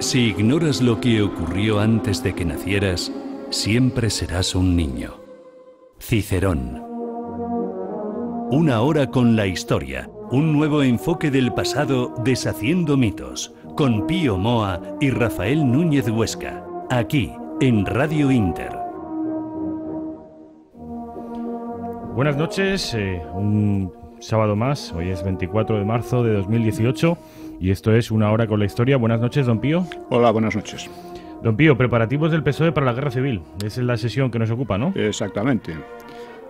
Si ignoras lo que ocurrió antes de que nacieras, siempre serás un niño. Cicerón. Una hora con la historia, un nuevo enfoque del pasado deshaciendo mitos, con Pío Moa y Rafael Núñez Huesca, aquí en Radio Inter. Buenas noches, eh, un sábado más, hoy es 24 de marzo de 2018. Y esto es Una hora con la historia. Buenas noches, don Pío. Hola, buenas noches. Don Pío, preparativos del PSOE para la guerra civil. Esa es la sesión que nos ocupa, ¿no? Exactamente.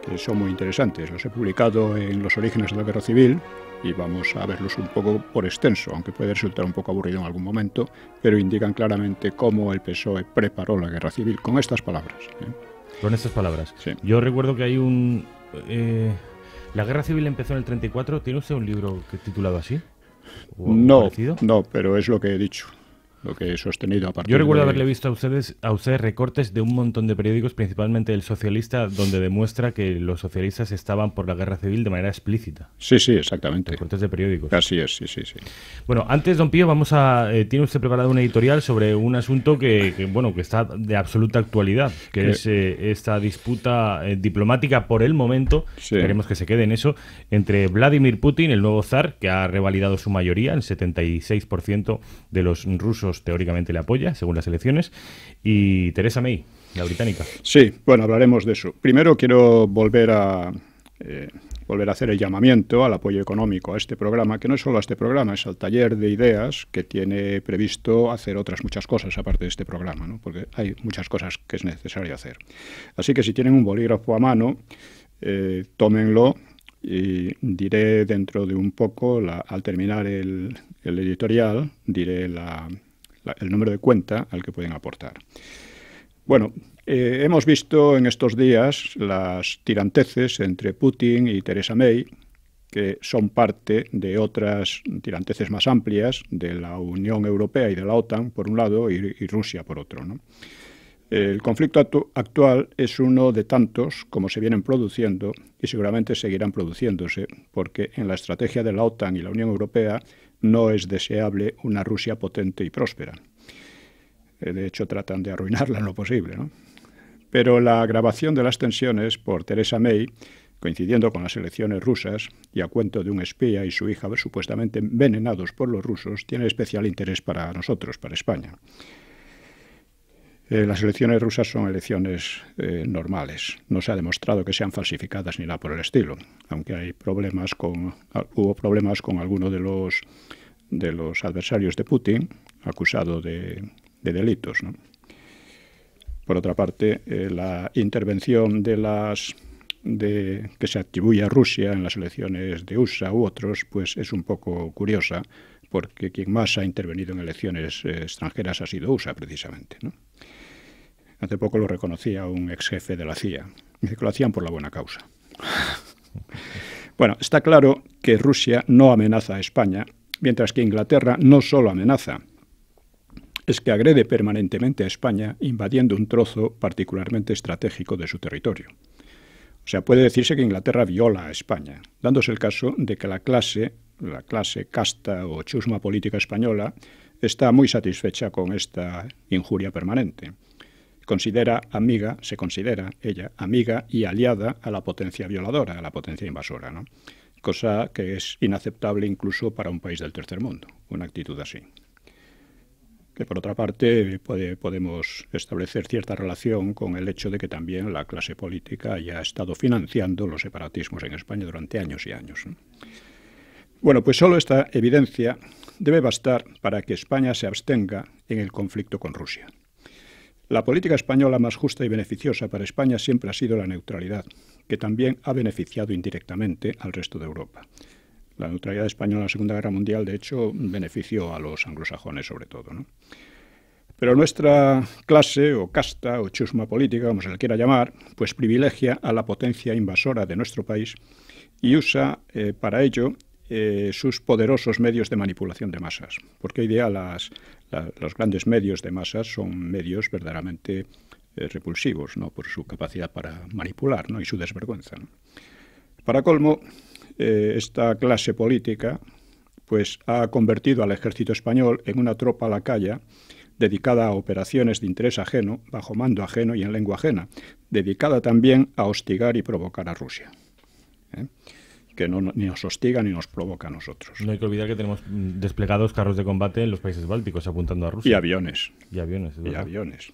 Que son muy interesantes. Los he publicado en Los orígenes de la guerra civil y vamos a verlos un poco por extenso, aunque puede resultar un poco aburrido en algún momento, pero indican claramente cómo el PSOE preparó la guerra civil con estas palabras. ¿eh? Con estas palabras. Yo recuerdo que hay un... Eh, la guerra civil empezó en el 34. ¿Tiene usted un libro titulado así? No, no, pero es lo que he dicho lo que he sostenido Yo recuerdo haberle visto a ustedes, a ustedes recortes de un montón de periódicos, principalmente El Socialista, donde demuestra que los socialistas estaban por la guerra civil de manera explícita. Sí, sí, exactamente. Recortes de periódicos. Así es, sí, sí, Bueno, antes, don Pío, vamos a... Eh, tiene usted preparado un editorial sobre un asunto que, bueno, que está de absoluta actualidad, que es eh, esta disputa eh, diplomática por el momento, queremos que se quede en eso, entre Vladimir Putin, el nuevo zar, que ha revalidado su mayoría, el 76% de los rusos teóricamente le apoya, según las elecciones, y Teresa May, la británica. Sí, bueno, hablaremos de eso. Primero quiero volver a... Eh, volver a hacer el llamamiento al apoyo económico a este programa, que no es solo a este programa, es al taller de ideas que tiene previsto hacer otras muchas cosas aparte de este programa, ¿no? porque hay muchas cosas que es necesario hacer. Así que si tienen un bolígrafo a mano, eh, tómenlo y diré dentro de un poco, al terminar el editorial, diré la, el número de cuenta al que pueden aportar. Bueno, eh, hemos visto en estos días las tiranteces entre Putin y Theresa May, que son parte de otras tiranteces más amplias de la Unión Europea y de la OTAN, por un lado, y, Rusia, por otro. El conflicto actual es uno de tantos como se vienen produciendo y seguramente seguirán produciéndose, porque en la estrategia de la OTAN y la Unión Europea no es deseable una Rusia potente y próspera. Eh, de hecho, tratan de arruinarla en lo posible. ¿no? Pero la grabación de las tensiones por Teresa May, coincidiendo con las elecciones rusas y a cuento de un espía y su hija supuestamente envenenados por los rusos, tiene especial interés para nosotros, para España. Eh, las elecciones rusas son elecciones eh, normales. No se ha demostrado que sean falsificadas ni nada por el estilo, aunque hay problemas con, hubo problemas con alguno de los, de los adversarios de Putin, acusado de de delitos. Por otra parte, eh, la intervención de las de, que se atribuye a Rusia en las elecciones de USA u otros, pues es un poco curiosa, porque quien más ha intervenido en elecciones eh, extranjeras ha sido USA, precisamente. Hace poco lo reconocía un ex jefe de la CIA. Dice que lo hacían por la buena causa. bueno, está claro que Rusia no amenaza a España, mientras que Inglaterra no solo amenaza, es que agrede permanentemente a España invadiendo un trozo particularmente estratégico de su territorio. O sea, puede decirse que Inglaterra viola a España, dándose el caso de que la clase, la clase casta o chusma política española, está muy satisfecha con esta injuria permanente. Considera amiga, se considera ella amiga y aliada a la potencia violadora, a la potencia invasora, ¿no? cosa que es inaceptable incluso para un país del tercer mundo, una actitud así por otra parte podemos establecer cierta relación con el hecho de que también la clase política haya estado financiando los separatismos en España durante años y años. Bueno, pues solo esta evidencia debe bastar para que España se abstenga en el conflicto con Rusia. La política española más justa y beneficiosa para España siempre ha sido la neutralidad, que también ha beneficiado indirectamente al resto de Europa. La neutralidad española en la Segunda Guerra Mundial, de hecho, benefició a los anglosajones sobre todo. Pero nuestra clase o casta o chusma política, como se la quiera llamar, pues privilegia a la potencia invasora de nuestro país y usa eh, para ello eh, sus poderosos medios de manipulación de masas. Porque hoy los grandes medios de masas son medios verdaderamente eh, repulsivos ¿no? por su capacidad para manipular ¿no? y su desvergüenza. Para colmo, eh, esta clase política pues ha convertido al ejército español en una tropa lacaya dedicada a operaciones de interés ajeno, bajo mando ajeno y en lengua ajena, dedicada también a hostigar y provocar a Rusia. ¿eh? que ni nos hostiga ni nos provoca a nosotros. No hay que olvidar que tenemos mm, desplegados carros de combate en los países bálticos apuntando a Rusia. Y aviones. Y aviones. y aviones.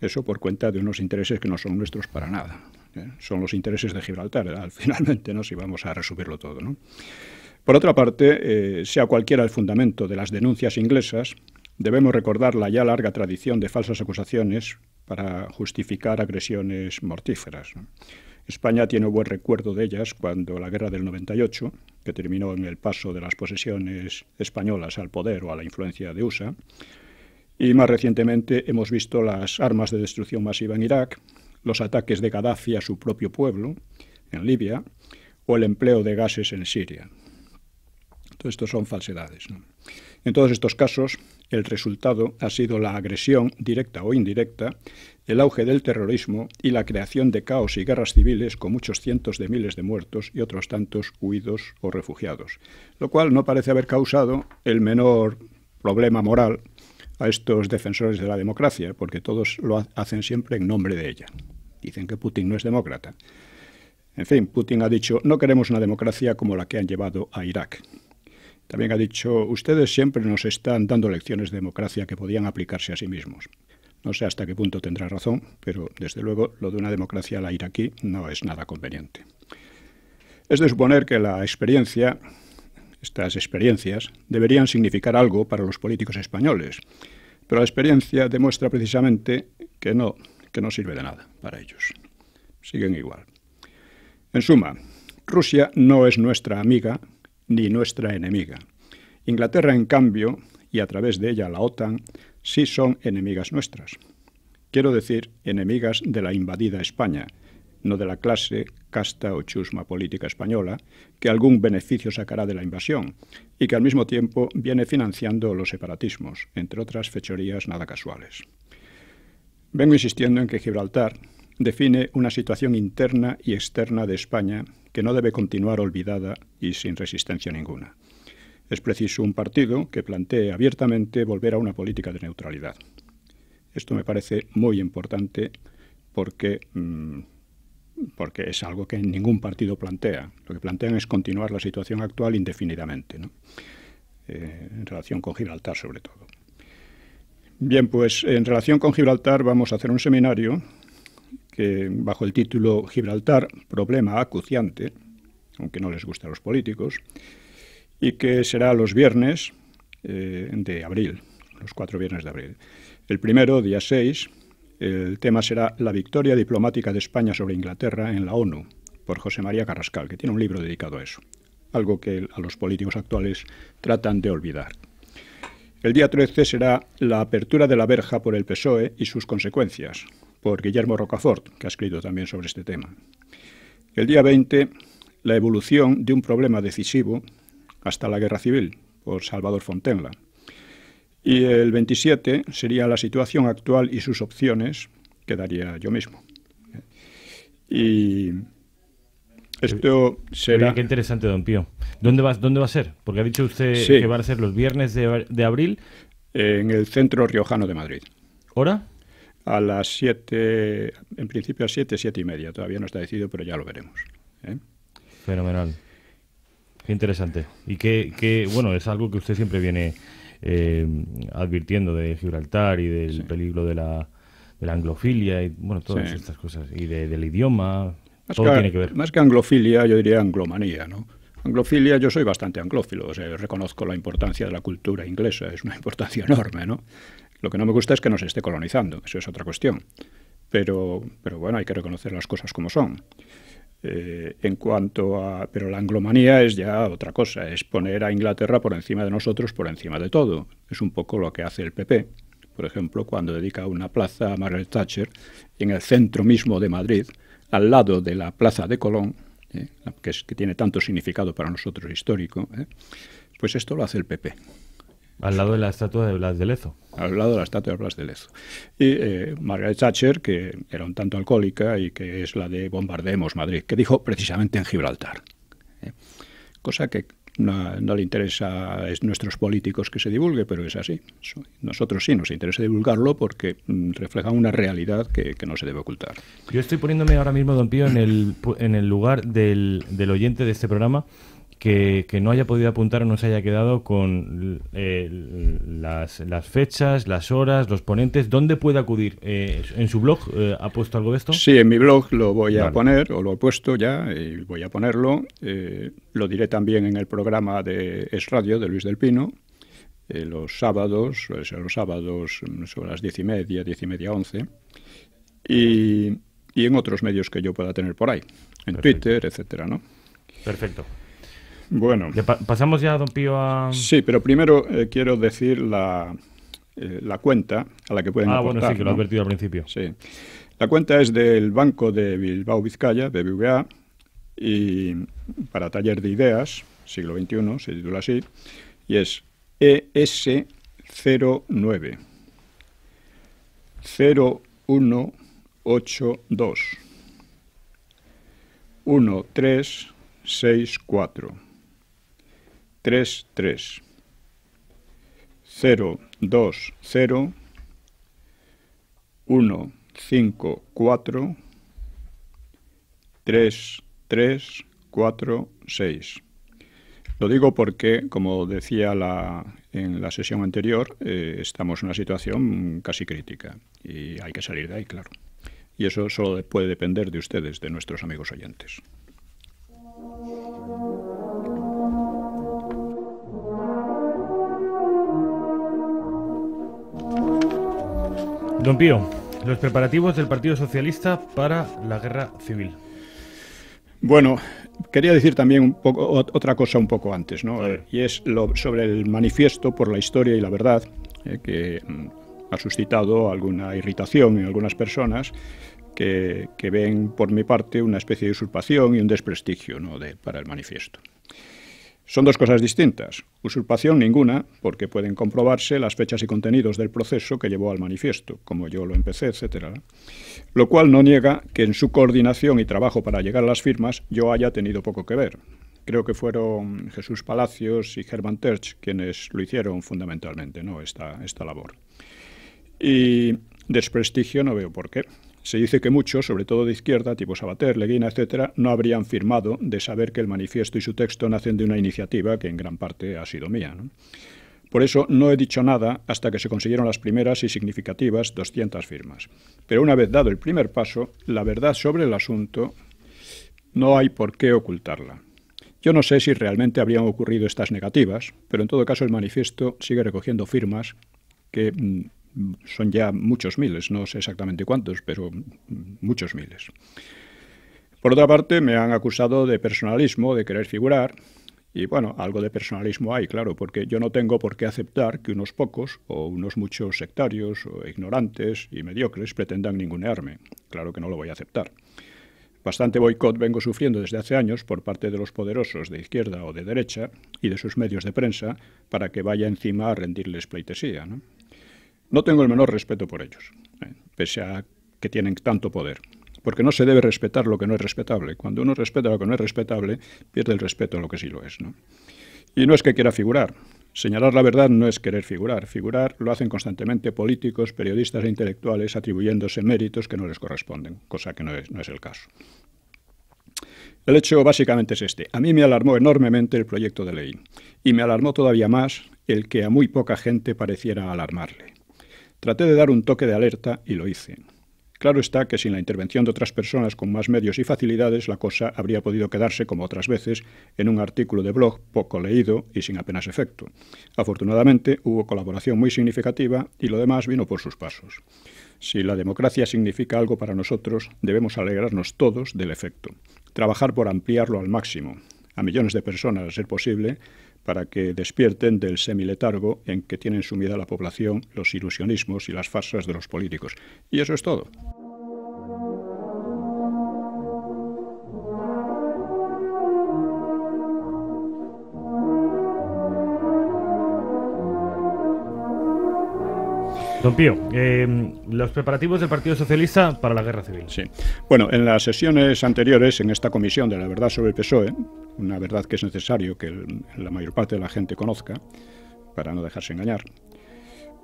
Eso por cuenta de unos intereses que no son nuestros para nada. ¿eh? Son los intereses de Gibraltar, ¿eh? finalmente, ¿no? si vamos a resumirlo todo. Por otra parte, eh, sea cualquiera el fundamento de las denuncias inglesas, debemos recordar la ya larga tradición de falsas acusaciones para justificar agresiones mortíferas. España tiene buen recuerdo de ellas cuando la guerra del 98, que terminó en el paso de las posesiones españolas al poder o a la influencia de USA, y más recientemente hemos visto las armas de destrucción masiva en Irak, los ataques de Gaddafi a su propio pueblo, en Libia, o el empleo de gases en Siria. Todo esto son falsedades. En todos estos casos, el resultado ha sido la agresión, directa o indirecta, el auge del terrorismo y la creación de caos y guerras civiles con muchos cientos de miles de muertos y otros tantos huidos o refugiados, lo cual no parece haber causado el menor problema moral a estos defensores de la democracia, porque todos lo hacen siempre en nombre de ella. Dicen que Putin no es demócrata. En fin, Putin ha dicho, no queremos una democracia como la que han llevado a Irak. También ha dicho, ustedes siempre nos están dando lecciones de democracia que podían aplicarse a sí mismos. No sé hasta qué punto tendrá razón, pero desde luego lo de una democracia a la iraquí no es nada conveniente. Es de suponer que la experiencia, estas experiencias, deberían significar algo para los políticos españoles, pero la experiencia demuestra precisamente que no, no sirve de nada para ellos. Siguen igual. En suma, Rusia no es nuestra amiga ni nuestra enemiga. Inglaterra, en cambio, y a través de ella la OTAN, sí son enemigas nuestras. Quiero decir, enemigas de la invadida España, no de la clase, casta o chusma política española, que algún beneficio sacará de la invasión y que al mismo tiempo viene financiando los separatismos, entre otras fechorías nada casuales. Vengo insistiendo en que Gibraltar define una situación interna y externa de España que no debe continuar olvidada y sin resistencia ninguna. Es preciso un partido que plantee abiertamente volver a una política de neutralidad. Esto me parece muy importante porque, mm, porque es algo que ningún partido plantea. Lo que plantean es continuar la situación actual indefinidamente, eh, en relación con Gibraltar sobre todo. Bien, pues en relación con Gibraltar vamos a hacer un seminario que bajo el título Gibraltar, problema acuciante, aunque no les guste a los políticos, y que será los viernes eh, de abril, los cuatro viernes de abril. El primero, día 6, el tema será La victoria diplomática de España sobre Inglaterra en la ONU, por José María Carrascal, que tiene un libro dedicado a eso, algo que a los políticos actuales tratan de olvidar. El día 13 será la apertura de la verja por el PSOE y sus consecuencias, por Guillermo Rocafort, que ha escrito también sobre este tema. El día 20, la evolución de un problema decisivo hasta la guerra civil, por Salvador Fontenla. Y el 27 sería la situación actual y sus opciones, que daría yo mismo. Y esto eh, será. qué interesante, don Pío. ¿Dónde va, dónde va a ser? Porque ha dicho usted que van a ser los viernes de, abril. En el centro riojano de Madrid. ¿Hora? a las 7, en principio a 7, 7 y media. Todavía no está decidido, pero ya lo veremos. ¿eh? Fenomenal. Qué interesante. Y que, bueno, es algo que usted siempre viene eh, advirtiendo de Gibraltar y del peligro de la, de la, anglofilia y, bueno, todas estas cosas. Y del idioma. Más que, anglofilia, yo diría anglomanía, ¿no? Anglofilia, yo soy bastante anglófilo, reconozco la importancia de la cultura inglesa, es una importancia enorme, ¿no? Lo que no me gusta es que nos esté colonizando, eso es otra cuestión. Pero, bueno, hay que reconocer las cosas como son. Eh, en cuanto a. Pero la anglomanía es ya otra cosa, es poner a Inglaterra por encima de nosotros, por encima de todo. Es un poco lo que hace el PP, por ejemplo, cuando dedica una plaza a Margaret Thatcher en el centro mismo de Madrid, al lado de la Plaza de Colón, eh, que, es, que, tiene tanto significado para nosotros histórico, eh, pues esto lo hace el PP. Al lado de la estatua de Blas de Lezo. Al lado de la estatua de Blas de Lezo. Y eh, Margaret Thatcher, que era un tanto alcohólica y que es la de Bombardeemos Madrid, que dijo precisamente en Gibraltar. Cosa que no, le interesa a nuestros políticos que se divulgue, pero es así. Nosotros sí nos interesa divulgarlo porque mm, refleja una realidad que, no se debe ocultar. Yo estoy poniéndome ahora mismo, don Pío, en el, lugar del oyente de este programa que, no haya podido apuntar o no se haya quedado con eh, las, fechas, las horas, los ponentes, ¿dónde puede acudir? Eh, ¿En su blog eh, ha puesto algo de esto? Sí, en mi blog lo voy a poner, o lo he puesto ya, voy a ponerlo. lo diré también en el programa de Es Radio de Luis del Pino. los sábados, los sábados mm, sobre las diez y media, diez y media, once. Y, en otros medios que yo pueda tener por ahí, en Twitter, etcétera, ¿no? Perfecto. Bueno. pasamos ya, don Pío, a... Sí, pero primero eh, quiero decir la, eh, la, cuenta a la que pueden ah, aportar. Ah, bueno, sí, que lo he advertido al principio. Sí. La cuenta es del Banco de Bilbao Vizcaya, BBVA, y para Taller de Ideas, siglo XXI, se titula así, y es ES09 0182 1364 3, 3. 0, 2, 0. 1, 5, 4. 3, 3, 4, 6. Lo digo porque, como decía la, en la sesión anterior, eh, estamos en una situación casi crítica y hay que salir de ahí, claro. Y eso solo puede depender de ustedes, de nuestros amigos oyentes. Don Pío, los preparativos del Partido Socialista para la guerra civil. Bueno, quería decir también un poco, otra cosa un poco antes, ¿no? Y es lo, sobre el manifiesto por la historia y la verdad, eh, que mm, ha suscitado alguna irritación en algunas personas que, ven por mi parte una especie de usurpación y un desprestigio ¿no? de, para el manifiesto. Son dos cosas distintas. Usurpación ninguna, porque pueden comprobarse las fechas y contenidos del proceso que llevó al manifiesto, como yo lo empecé, etc. Lo cual no niega que en su coordinación y trabajo para llegar a las firmas yo haya tenido poco que ver. Creo que fueron Jesús Palacios y Germán Terch quienes lo hicieron fundamentalmente, ¿no? esta, esta labor. Y desprestigio no veo por qué. Se dice que muchos, sobre todo de izquierda, tipo Sabater, Leguina, etc., no habrían firmado de saber que el manifiesto y su texto nacen de una iniciativa que en gran parte ha sido mía. Por eso no he dicho nada hasta que se consiguieron las primeras y significativas 200 firmas. Pero una vez dado el primer paso, la verdad sobre el asunto no hay por qué ocultarla. Yo no sé si realmente habrían ocurrido estas negativas, pero en todo caso el manifiesto sigue recogiendo firmas que mm, son ya muchos miles, no sé exactamente cuántos, pero muchos miles. Por otra parte, me han acusado de personalismo, de querer figurar, y bueno, algo de personalismo hay, claro, porque yo no tengo por qué aceptar que unos pocos o unos muchos sectarios o ignorantes y mediocres pretendan ningunearme. Claro que no lo voy a aceptar. Bastante boicot vengo sufriendo desde hace años por parte de los poderosos de izquierda o de derecha y de sus medios de prensa para que vaya encima a rendirles pleitesía. ¿no? No tengo el menor respeto por ellos, eh, pese a que tienen tanto poder. Porque no se debe respetar lo que no es respetable. Cuando uno respeta lo que no es respetable, pierde el respeto a lo que sí lo es. Y no es que quiera figurar. Señalar la verdad no es querer figurar. Figurar lo hacen constantemente políticos, periodistas e intelectuales atribuyéndose méritos que no les corresponden, cosa que no es el caso. El hecho básicamente es este. A mí me alarmó enormemente el proyecto de ley y me alarmó todavía más el que a muy poca gente pareciera alarmarle. Traté de dar un toque de alerta y lo hice. Claro está que sin la intervención de otras personas con más medios y facilidades, la cosa habría podido quedarse, como otras veces, en un artículo de blog poco leído y sin apenas efecto. Afortunadamente, hubo colaboración muy significativa y lo demás vino por sus pasos. Si la democracia significa algo para nosotros, debemos alegrarnos todos del efecto. Trabajar por ampliarlo al máximo, a millones de personas a ser posible, para que despierten del semiletargo en que tienen sumida la población los ilusionismos y las farsas de los políticos. Y eso es todo. Don Pío, eh, los preparativos del Partido Socialista para la Guerra Civil. Sí. Bueno, en las sesiones anteriores, en esta comisión de la verdad sobre el PSOE, una verdad que es necesario que la mayor parte de la gente conozca, para no dejarse engañar,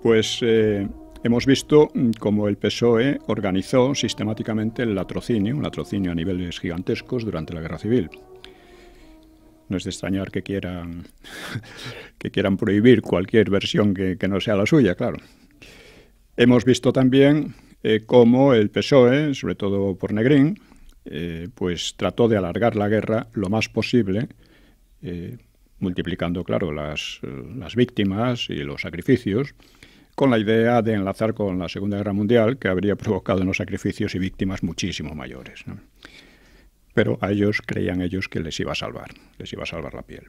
pues eh, hemos visto cómo el PSOE organizó sistemáticamente el latrocinio, un latrocinio a niveles gigantescos durante la Guerra Civil. No es de extrañar que quieran, que quieran prohibir cualquier versión que, no sea la suya, claro. Hemos visto también eh, cómo el PSOE, sobre todo por Negrín, eh, pues trató de alargar la guerra lo más posible, eh, multiplicando, claro, eh, las, víctimas y los sacrificios, con la idea de enlazar con la Segunda Guerra Mundial, que habría provocado unos sacrificios y víctimas muchísimo mayores. Pero a ellos creían ellos que les iba a salvar, les iba a salvar la piel.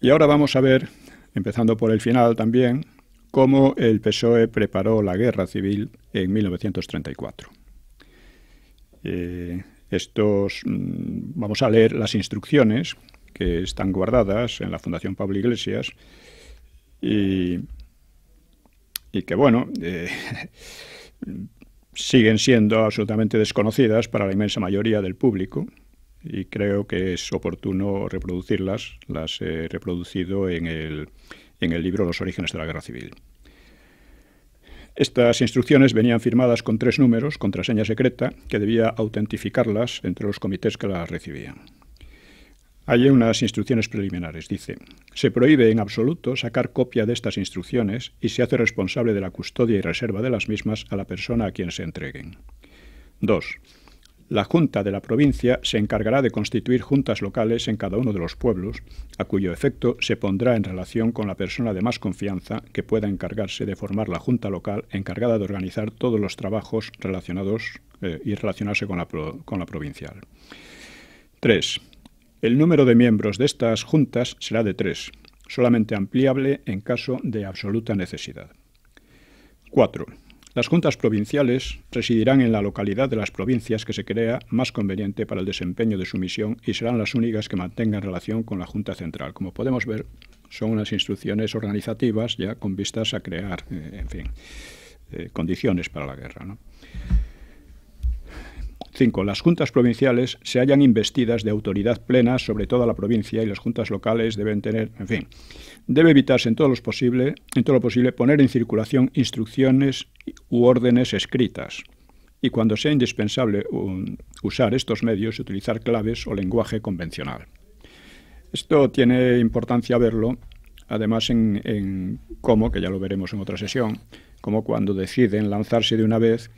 Y ahora vamos a ver, empezando por el final también, cómo el PSOE preparó la guerra civil en 1934. Eh, estos, mm, vamos a leer las instrucciones que están guardadas en la Fundación Pablo Iglesias y, que, bueno, eh, siguen siendo absolutamente desconocidas para la inmensa mayoría del público y creo que es oportuno reproducirlas. Las he reproducido en el, en el libro Los orígenes de la guerra civil. Estas instrucciones venían firmadas con tres números, contraseña secreta, que debía autentificarlas entre los comités que las recibían. Hay unas instrucciones preliminares, dice. Se prohíbe en absoluto sacar copia de estas instrucciones y se hace responsable de la custodia y reserva de las mismas a la persona a quien se entreguen. 2. La Junta de la provincia se encargará de constituir juntas locales en cada uno de los pueblos, a cuyo efecto se pondrá en relación con la persona de más confianza que pueda encargarse de formar la junta local encargada de organizar todos los trabajos relacionados eh, y relacionarse con la, con la provincial. 3. El número de miembros de estas juntas será de tres, solamente ampliable en caso de absoluta necesidad. 4. Las juntas provinciales residirán en la localidad de las provincias que se crea más conveniente para el desempeño de su misión y serán las únicas que mantengan relación con la Junta Central. Como podemos ver, son unas instrucciones organizativas ya con vistas a crear, eh, en fin, eh, condiciones para la guerra. 5. Las juntas provinciales se hayan investidas de autoridad plena sobre toda la provincia y las juntas locales deben tener, en fin, debe evitarse en todo lo posible, en todo lo posible poner en circulación instrucciones u órdenes escritas. Y cuando sea indispensable usar estos medios, utilizar claves o lenguaje convencional. Esto tiene importancia verlo, además en, en cómo, que ya lo veremos en otra sesión, como cuando deciden lanzarse de una vez,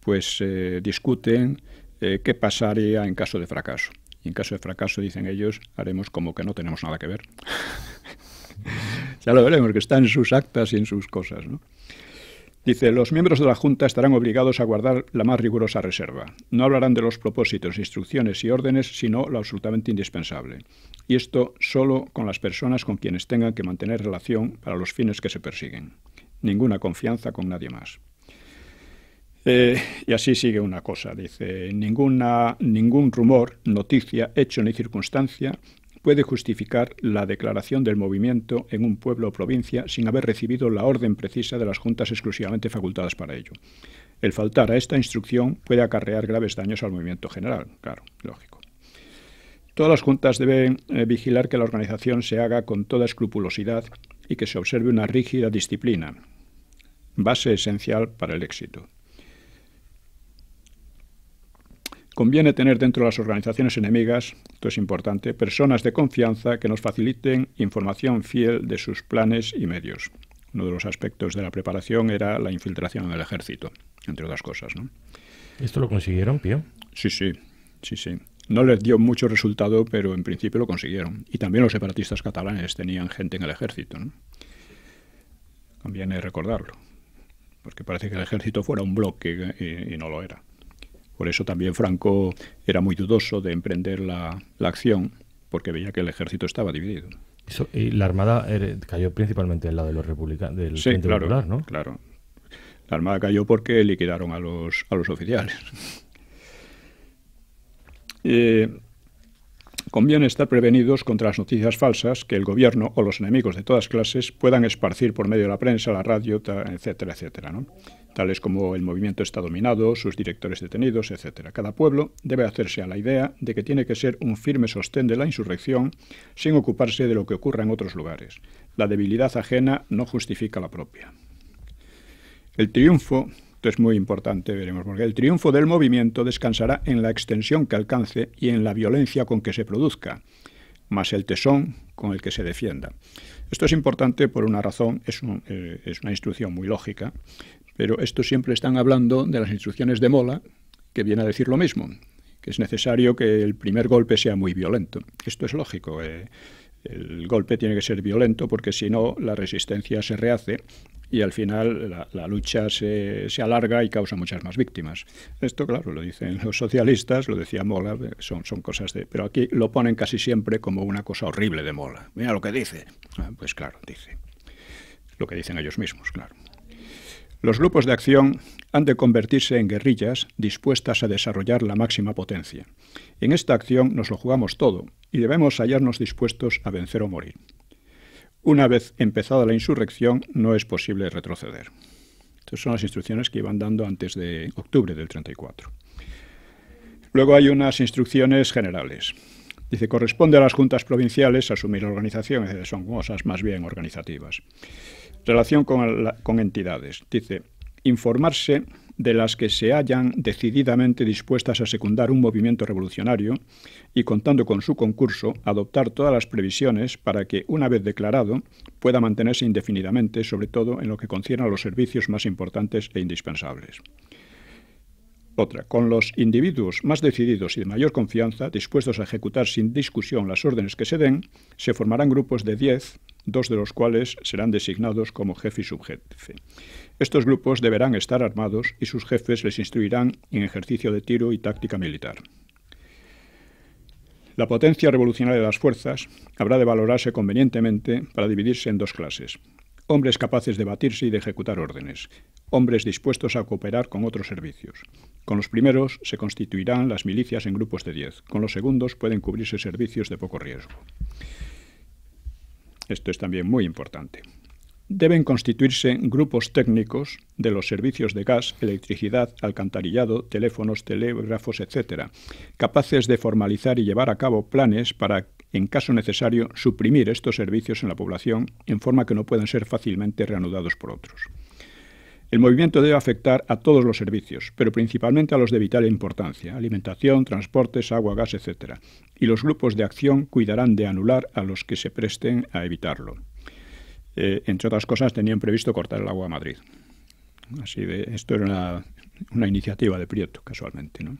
pues eh, discuten eh, qué pasaría en caso de fracaso. Y en caso de fracaso, dicen ellos, haremos como que no tenemos nada que ver. ya lo veremos, que está en sus actas y en sus cosas. ¿no? Dice, los miembros de la Junta estarán obligados a guardar la más rigurosa reserva. No hablarán de los propósitos, instrucciones y órdenes, sino lo absolutamente indispensable. Y esto solo con las personas con quienes tengan que mantener relación para los fines que se persiguen. Ninguna confianza con nadie más. Eh, y así sigue una cosa, dice, ninguna, ningún rumor, noticia, hecho ni circunstancia puede justificar la declaración del movimiento en un pueblo o provincia sin haber recibido la orden precisa de las juntas exclusivamente facultadas para ello. El faltar a esta instrucción puede acarrear graves daños al movimiento general, claro, lógico. Todas las juntas deben eh, vigilar que la organización se haga con toda escrupulosidad y que se observe una rígida disciplina, base esencial para el éxito. Conviene tener dentro de las organizaciones enemigas, esto es importante, personas de confianza que nos faciliten información fiel de sus planes y medios. Uno de los aspectos de la preparación era la infiltración en el ejército, entre otras cosas. ¿no? ¿Esto lo consiguieron, Pío? Sí, sí, sí, sí. No les dio mucho resultado, pero en principio lo consiguieron. Y también los separatistas catalanes tenían gente en el ejército. Conviene recordarlo, porque parece que el ejército fuera un bloque eh, y no lo era. Por eso también Franco era muy dudoso de emprender la, acción, porque veía que el ejército estaba dividido. y la Armada cayó principalmente del lado de los republicanos, del sí, claro, ¿no? claro. La Armada cayó porque liquidaron a los, a los oficiales. Eh, conviene estar prevenidos contra las noticias falsas que el gobierno o los enemigos de todas clases puedan esparcir por medio de la prensa, la radio, etcétera, etcétera, ¿no? tales como el movimiento está dominado, sus directores detenidos, etc. Cada pueblo debe hacerse a la idea de que tiene que ser un firme sostén de la insurrección sin ocuparse de lo que ocurra en otros lugares. La debilidad ajena no justifica la propia. El triunfo, esto es muy importante, veremos, porque el triunfo del movimiento descansará en la extensión que alcance y en la violencia con que se produzca, más el tesón con el que se defienda. Esto es importante por una razón, es, eh, es una instrucción muy lógica, pero estos siempre están hablando de las instrucciones de Mola, que viene a decir lo mismo, que es necesario que el primer golpe sea muy violento. Esto es lógico. Eh. el golpe tiene que ser violento porque si no la resistencia se rehace y al final la, lucha se, alarga y causa muchas más víctimas. Esto, claro, lo dicen los socialistas, lo decía Mola, son, son cosas de... Pero aquí lo ponen casi siempre como una cosa horrible de Mola. Mira lo que dice. Ah, pues claro, dice. Lo que dicen ellos mismos, claro. Los grupos de acción han de convertirse en guerrillas dispuestas a desarrollar la máxima potencia. En esta acción nos lo jugamos todo y debemos hallarnos dispuestos a vencer o morir. Una vez empezada la insurrección, no es posible retroceder. Estas son las instrucciones que iban dando antes de octubre del 34. Luego hay unas instrucciones generales. Dice, corresponde a las juntas provinciales asumir la organización, son cosas más bien organizativas. Relación con, entidades. Dice, informarse de las que se hayan decididamente dispuestas a secundar un movimiento revolucionario y contando con su concurso, adoptar todas las previsiones para que, una vez declarado, pueda mantenerse indefinidamente, sobre todo en lo que concierne a los servicios más importantes e indispensables. Otra, con los individuos más decididos y de mayor confianza, dispuestos a ejecutar sin discusión las órdenes que se den, se formarán grupos de 10, dos de los cuales serán designados como jefe y subjefe. Estos grupos deberán estar armados y sus jefes les instruirán en ejercicio de tiro y táctica militar. La potencia revolucionaria de las fuerzas habrá de valorarse convenientemente para dividirse en dos clases. Hombres capaces de batirse y de ejecutar órdenes. Hombres dispuestos a cooperar con otros servicios. Con los primeros se constituirán las milicias en grupos de 10. Con los segundos pueden cubrirse servicios de poco riesgo. Esto es también muy importante. Deben constituirse grupos técnicos de los servicios de gas, electricidad, alcantarillado, teléfonos, telégrafos, etcétera, capaces de formalizar y llevar a cabo planes para en caso necesario, suprimir estos servicios en la población en forma que no puedan ser fácilmente reanudados por otros. El movimiento debe afectar a todos los servicios, pero principalmente a los de vital importancia, alimentación, transportes, agua, gas, etc. Y los grupos de acción cuidarán de anular a los que se presten a evitarlo. Eh, entre otras cosas, tenían previsto cortar el agua a Madrid. Así de, esto era una, iniciativa de Prieto, casualmente. ¿no?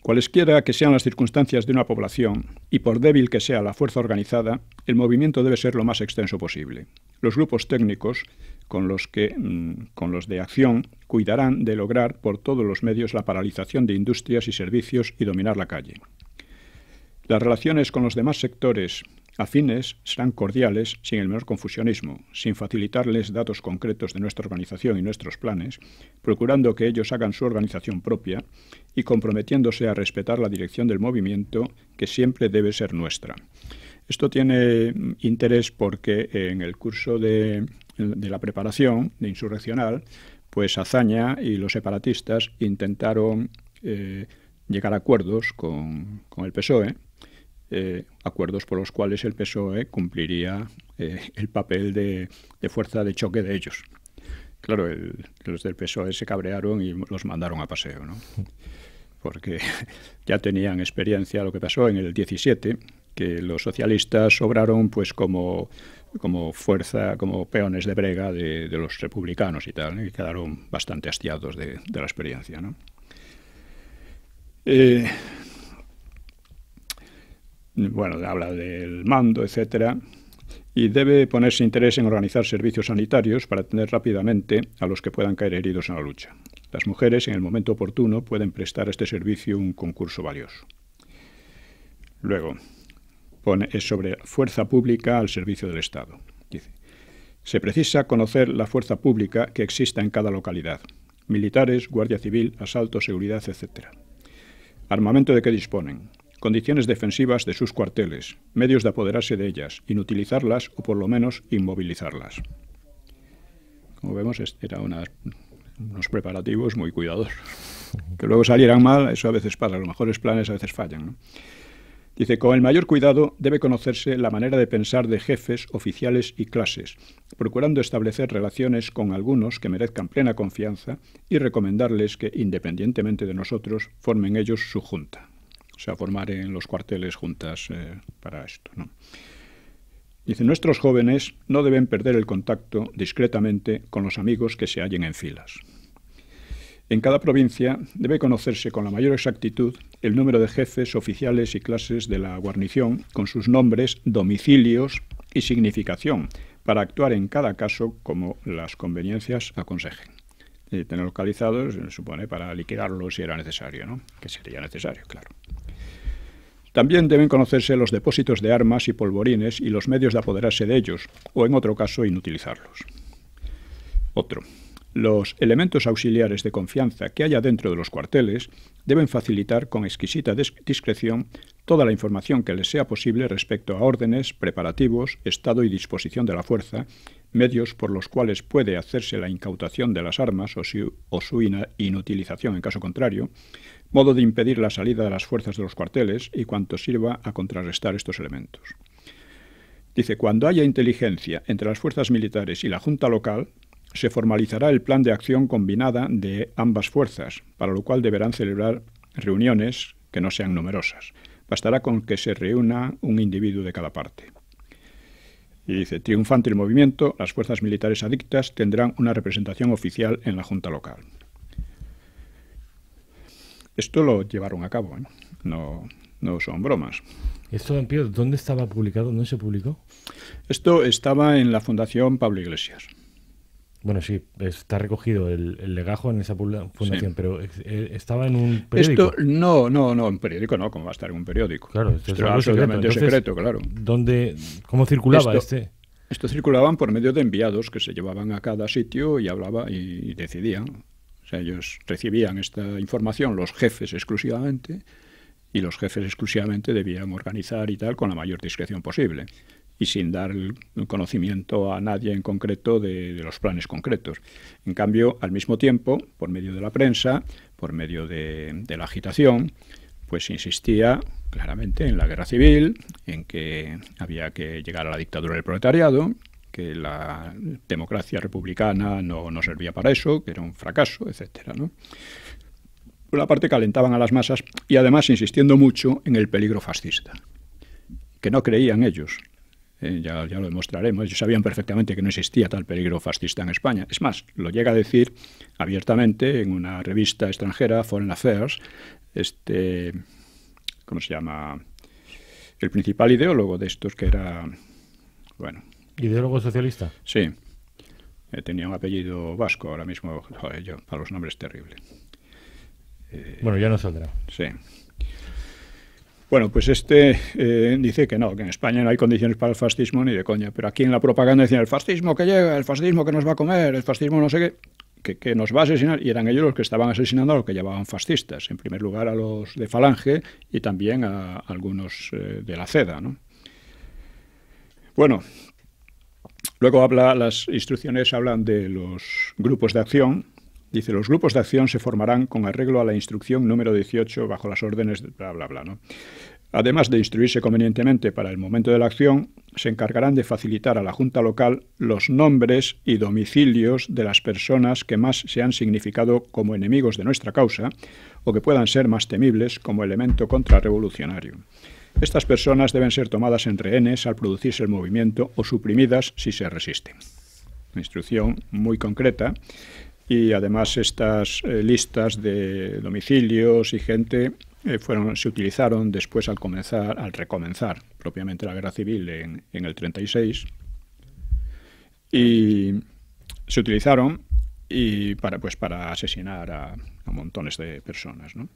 Cualesquiera que sean las circunstancias de una población, y por débil que sea la fuerza organizada, el movimiento debe ser lo más extenso posible. Los grupos técnicos con los, que, mm, con los de acción cuidarán de lograr por todos los medios la paralización de industrias y servicios y dominar la calle. Las relaciones con los demás sectores afines serán cordiales, sin el menor confusionismo, sin facilitarles datos concretos de nuestra organización y nuestros planes, procurando que ellos hagan su organización propia y comprometiéndose a respetar la dirección del movimiento que siempre debe ser nuestra. Esto tiene mm, interés porque eh, en el curso de de la preparación de insurreccional, pues Azaña y los separatistas intentaron eh, llegar a acuerdos con, el PSOE, eh, acuerdos por los cuales el PSOE cumpliría eh, el papel de, fuerza de choque de ellos. Claro, los del PSOE se cabrearon y los mandaron a paseo, ¿no? porque ya tenían experiencia lo que pasó en el 17, que los socialistas obraron pues como como fuerza, como peones de brega de, los republicanos y tal, y quedaron bastante hastiados de, la experiencia. Eh, bueno, habla del mando, etcétera, y debe ponerse interés en organizar servicios sanitarios para atender rápidamente a los que puedan caer heridos en la lucha. Las mujeres, en el momento oportuno, pueden prestar este servicio un concurso valioso. Luego, pone, es sobre fuerza pública al servicio del Estado. Dice, se precisa conocer la fuerza pública que exista en cada localidad. Militares, Guardia Civil, asalto, seguridad, etc. Armamento de que disponen. Condiciones defensivas de sus cuarteles. Medios de apoderarse de ellas. Inutilizarlas o por lo menos inmovilizarlas. Como vemos, era unos preparativos muy cuidadosos. Que luego salieran mal, eso a veces pasa. Los mejores planes a veces fallan. Dice, con el mayor cuidado debe conocerse la manera de pensar de jefes, oficiales y clases, procurando establecer relaciones con algunos que merezcan plena confianza y recomendarles que, independientemente de nosotros, formen ellos su junta. O sea, formar en los cuarteles juntas eh, para esto. ¿no? Dice, nuestros jóvenes no deben perder el contacto discretamente con los amigos que se hallen en filas. En cada provincia debe conocerse con la mayor exactitud el número de jefes, oficiales y clases de la guarnición, con sus nombres, domicilios y significación, para actuar en cada caso como las conveniencias aconsejen. Eh, tener localizados, se eh, supone, para liquidarlos si era necesario, ¿no? Que sería necesario, claro. También deben conocerse los depósitos de armas y polvorines y los medios de apoderarse de ellos, o en otro caso, inutilizarlos. Otro. Los elementos auxiliares de confianza que haya dentro de los cuarteles deben facilitar con exquisita discreción toda la información que les sea posible respecto a órdenes, preparativos, estado y disposición de la fuerza, medios por los cuales puede hacerse la incautación de las armas o su, inutilización en caso contrario, modo de impedir la salida de las fuerzas de los cuarteles y cuanto sirva a contrarrestar estos elementos. Dice, cuando haya inteligencia entre las fuerzas militares y la Junta local, se formalizará el plan de acción combinada de ambas fuerzas, para lo cual deberán celebrar reuniones que no sean numerosas. Bastará con que se reúna un individuo de cada parte. Y dice, triunfante el movimiento, las fuerzas militares adictas tendrán una representación oficial en la Junta Local. Esto lo llevaron a cabo, ¿eh? no, son bromas. ¿Esto, dónde estaba publicado? ¿Dónde se publicó? Esto estaba en la Fundación Pablo Iglesias. Bueno, sí, está recogido el, legajo en esa fundación, pero eh, estaba en un periódico. Esto, no, no, no, en periódico no, como va a estar en un periódico. Claro, esto, es secreto, claro. ¿dónde, ¿Cómo circulaba este? Esto circulaban por medio de enviados que se llevaban a cada sitio y hablaba y decidían. O sea, ellos recibían esta información, los jefes exclusivamente, y los jefes exclusivamente debían organizar y tal con la mayor discreción posible y sin dar conocimiento a nadie en concreto de, los planes concretos. En cambio, al mismo tiempo, por medio de la prensa, por medio de, la agitación, pues insistía claramente en la guerra civil, en que había que llegar a la dictadura del proletariado, que la democracia republicana no, servía para eso, que era un fracaso, etcétera, Por la parte calentaban a las masas y además insistiendo mucho en el peligro fascista, que no creían ellos, eh, ya, lo demostraremos, ellos sabían perfectamente que no existía tal peligro fascista en España. Es más, lo llega a decir abiertamente en una revista extranjera, Foreign Affairs, este, ¿cómo se llama? El principal ideólogo de estos que era, bueno... ¿Ideólogo socialista? Sí, eh, tenía un apellido vasco ahora mismo, yo, para los nombres terrible. Eh, bueno, ya no saldrá. Sí. Bueno, pues este eh, dice que no, que en España no hay condiciones para el fascismo ni de coña, pero aquí en la propaganda decían el fascismo que llega, el fascismo que nos va a comer, el fascismo no sé qué, que, nos va a asesinar, y eran ellos los que estaban asesinando a los que llamaban fascistas, en primer lugar a los de Falange y también a, algunos eh, de la CEDA. ¿no? Bueno, luego habla, las instrucciones hablan de los grupos de acción, Dice, los grupos de acción se formarán con arreglo a la instrucción número 18 bajo las órdenes de bla, bla, bla. ¿no? Además de instruirse convenientemente para el momento de la acción, se encargarán de facilitar a la Junta Local los nombres y domicilios de las personas que más se han significado como enemigos de nuestra causa o que puedan ser más temibles como elemento contrarrevolucionario. Estas personas deben ser tomadas en rehenes al producirse el movimiento o suprimidas si se resisten. Una instrucción muy concreta y además estas eh, listas de domicilios y gente eh, fueron, se utilizaron después al comenzar, al recomenzar propiamente la guerra civil en, el 36 y se utilizaron y para pues para asesinar a, a montones de personas. ¿no?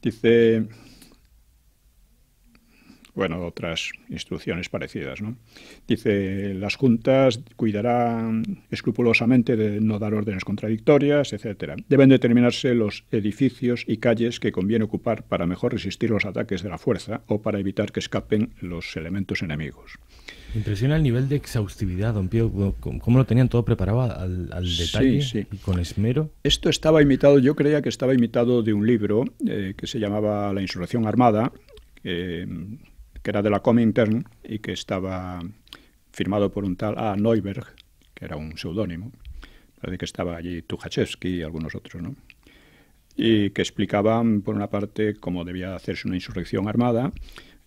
Dice bueno, otras instrucciones parecidas. ¿no? Dice, las juntas cuidarán escrupulosamente de no dar órdenes contradictorias, etc. Deben determinarse los edificios y calles que conviene ocupar para mejor resistir los ataques de la fuerza o para evitar que escapen los elementos enemigos. Impresiona el nivel de exhaustividad, don Pío, cómo lo tenían todo preparado al, detalle y con esmero. Esto estaba imitado, yo creía que estaba imitado de un libro eh, que se llamaba La Insurrección Armada, que era de la Comintern y que estaba firmado por un tal A. Ah, Neuberg, que era un seudónimo. Parece que estaba allí Tuchachevsky y algunos otros, ¿no? Y que explicaba, por una parte, cómo debía hacerse una insurrección armada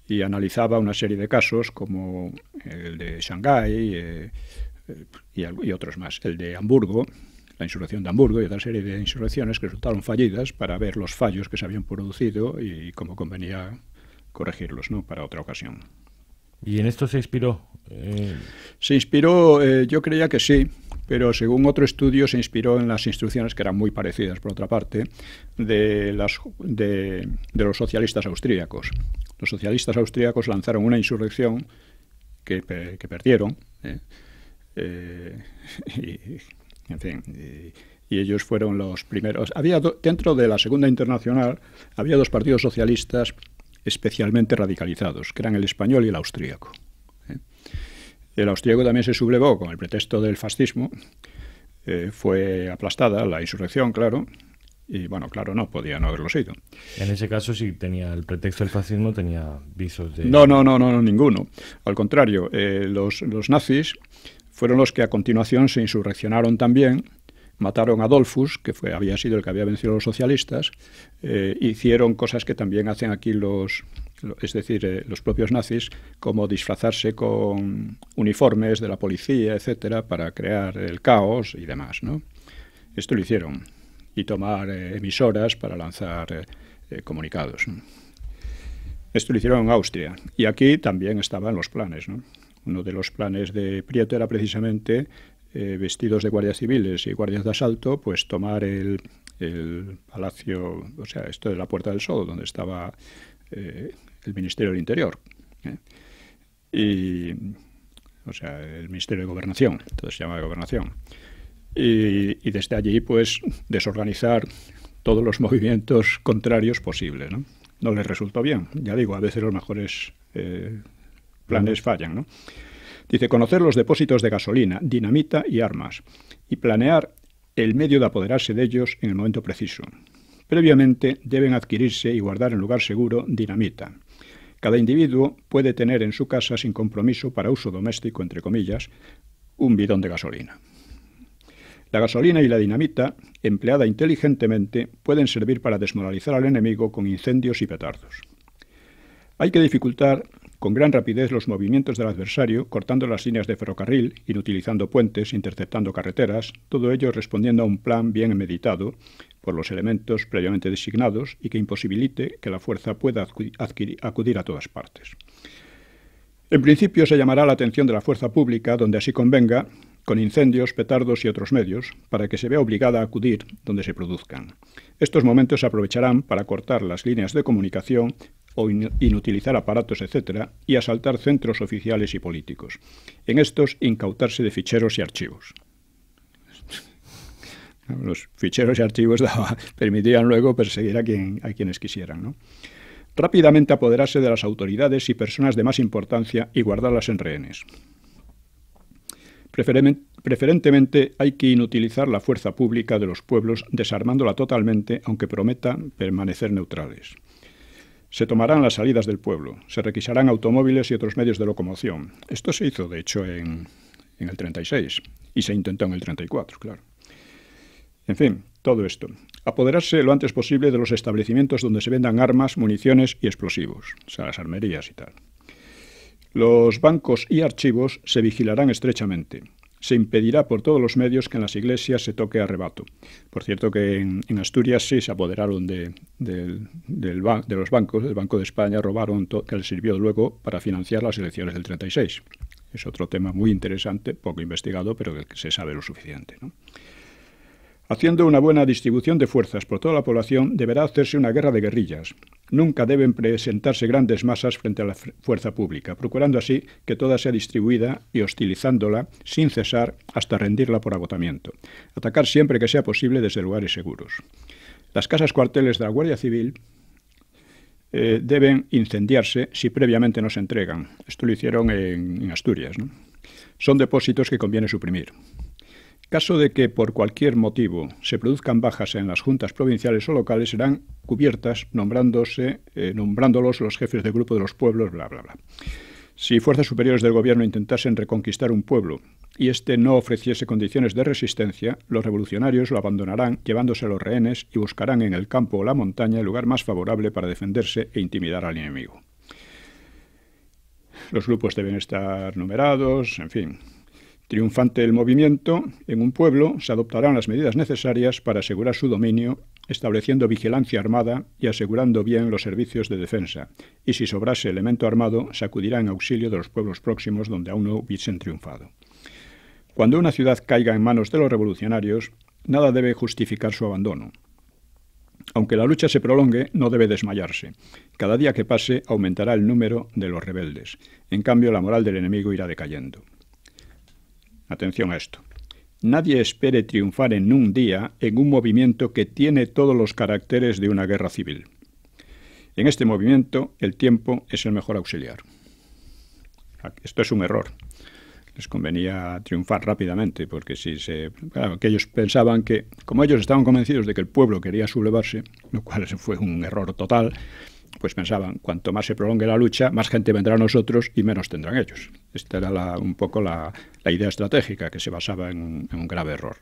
y analizaba una serie de casos como el de Shanghái eh, y, y otros más. El de Hamburgo, la insurrección de Hamburgo y otra serie de insurrecciones que resultaron fallidas para ver los fallos que se habían producido y cómo convenía corregirlos ¿no? para otra ocasión. ¿Y en esto se inspiró? Eh, se inspiró, eh, yo creía que sí, pero según otro estudio se inspiró en las instrucciones que eran muy parecidas, por otra parte, de, las, de, los socialistas austríacos. Los socialistas austríacos lanzaron una insurrección que, perdieron, eh, y, en fin, y, ellos fueron los primeros. Había dentro de la Segunda Internacional había dos partidos socialistas especialmente radicalizados, que eran el español y el austríaco. ¿eh? El austríaco también se sublevó con el pretexto del fascismo, eh, fue aplastada la insurrección, claro, y bueno, claro, no, podía no haberlo sido. En ese caso, si tenía el pretexto del fascismo, tenía visos de... No, no, no, no, no ninguno. Al contrario, eh, los, los nazis fueron los que a continuación se insurreccionaron también mataron a Adolfus, que fue, había sido el que había vencido a los socialistas, eh, hicieron cosas que también hacen aquí los, es decir, eh, los propios nazis, como disfrazarse con uniformes de la policía, etcétera, para crear el caos y demás, ¿no? Esto lo hicieron. Y tomar eh, emisoras para lanzar comunicados. Esto lo hicieron en Austria. Y aquí también estaban los planes, ¿no? Uno de los planes de Prieto era precisamente eh, vestidos de guardias civiles y guardias de asalto, pues tomar el, palacio, o sea, esto de la Puerta del Sol, donde estaba eh, el Ministerio del Interior. ¿eh? Y, o sea, el Ministerio de Gobernación, entonces se llama Gobernación. Y, y, desde allí, pues, desorganizar todos los movimientos contrarios posibles, ¿no? No les resultó bien. Ya digo, a veces los mejores planes fallan, ¿no? Dice conocer los depósitos de gasolina, dinamita y armas y planear el medio de apoderarse de ellos en el momento preciso. Previamente deben adquirirse y guardar en lugar seguro dinamita. Cada individuo puede tener en su casa sin compromiso para uso doméstico, entre comillas, un bidón de gasolina. La gasolina y la dinamita, empleada inteligentemente, pueden servir para desmoralizar al enemigo con incendios y petardos. Hay que dificultar con gran rapidez los movimientos del adversario, cortando las líneas de ferrocarril, inutilizando puentes, interceptando carreteras, todo ello respondiendo a un plan bien meditado por los elementos previamente designados y que imposibilite que la fuerza pueda acudir a todas partes. En principio se llamará la atención de la fuerza pública, donde así convenga, con incendios, petardos y otros medios, para que se vea obligada a acudir donde se produzcan. Estos momentos se aprovecharán para cortar las líneas de comunicación, o inutilizar aparatos, etcétera y asaltar centros oficiales y políticos. En estos, incautarse de ficheros y archivos. Los ficheros y archivos permitirían permitían luego perseguir a, a quienes quisieran. ¿no? Rápidamente apoderarse de las autoridades y personas de más importancia y guardarlas en rehenes. Preferentemente hay que inutilizar la fuerza pública de los pueblos desarmándola totalmente, aunque prometa permanecer neutrales. Se tomarán las salidas del pueblo, se requisarán automóviles y otros medios de locomoción. Esto se hizo, de hecho, en, el 36 y se intentó en el 34, claro. En fin, todo esto. Apoderarse lo antes posible de los establecimientos donde se vendan armas, municiones y explosivos, o sea, las armerías y tal. Los bancos y archivos se vigilarán estrechamente se impedirá por todos los medios que en las iglesias se toque arrebato. Por cierto que en, Asturias sí se apoderaron de, de, los bancos, del Banco de España, robaron todo, que les sirvió luego para financiar las elecciones del 36. Es otro tema muy interesante, poco investigado, pero que se sabe lo suficiente. ¿no? Haciendo una buena distribución de fuerzas por toda la población, deberá hacerse una guerra de guerrillas. Nunca deben presentarse grandes masas frente a la fuerza pública, procurando así que toda sea distribuida y hostilizándola sin cesar hasta rendirla por agotamiento. Atacar siempre que sea posible desde lugares seguros. Las casas cuarteles de la Guardia Civil eh, deben incendiarse si previamente no se entregan. Esto lo hicieron en, Asturias. Son depósitos que conviene suprimir. Caso de que por cualquier motivo se produzcan bajas en las juntas provinciales o locales serán cubiertas eh, nombrándolos los jefes de grupo de los pueblos, bla, bla, bla. Si fuerzas superiores del gobierno intentasen reconquistar un pueblo y éste no ofreciese condiciones de resistencia, los revolucionarios lo abandonarán llevándose a los rehenes y buscarán en el campo o la montaña el lugar más favorable para defenderse e intimidar al enemigo. Los grupos deben estar numerados, en fin, Triunfante el movimiento, en un pueblo se adoptarán las medidas necesarias para asegurar su dominio, estableciendo vigilancia armada y asegurando bien los servicios de defensa, y si sobrase elemento armado, sacudirá en auxilio de los pueblos próximos donde aún no hubiesen triunfado. Cuando una ciudad caiga en manos de los revolucionarios, nada debe justificar su abandono. Aunque la lucha se prolongue, no debe desmayarse. Cada día que pase aumentará el número de los rebeldes. En cambio, la moral del enemigo irá decayendo. Atención a esto. Nadie espere triunfar en un día en un movimiento que tiene todos los caracteres de una guerra civil. En este movimiento el tiempo es el mejor auxiliar. Esto es un error. Les convenía triunfar rápidamente, porque si se. Claro, que ellos pensaban que, como ellos estaban convencidos de que el pueblo quería sublevarse, lo cual fue un error total, pues pensaban, cuanto más se prolongue la lucha, más gente vendrá a nosotros y menos tendrán ellos. Esta era la, un poco la, la idea estratégica que se basaba en, un grave error.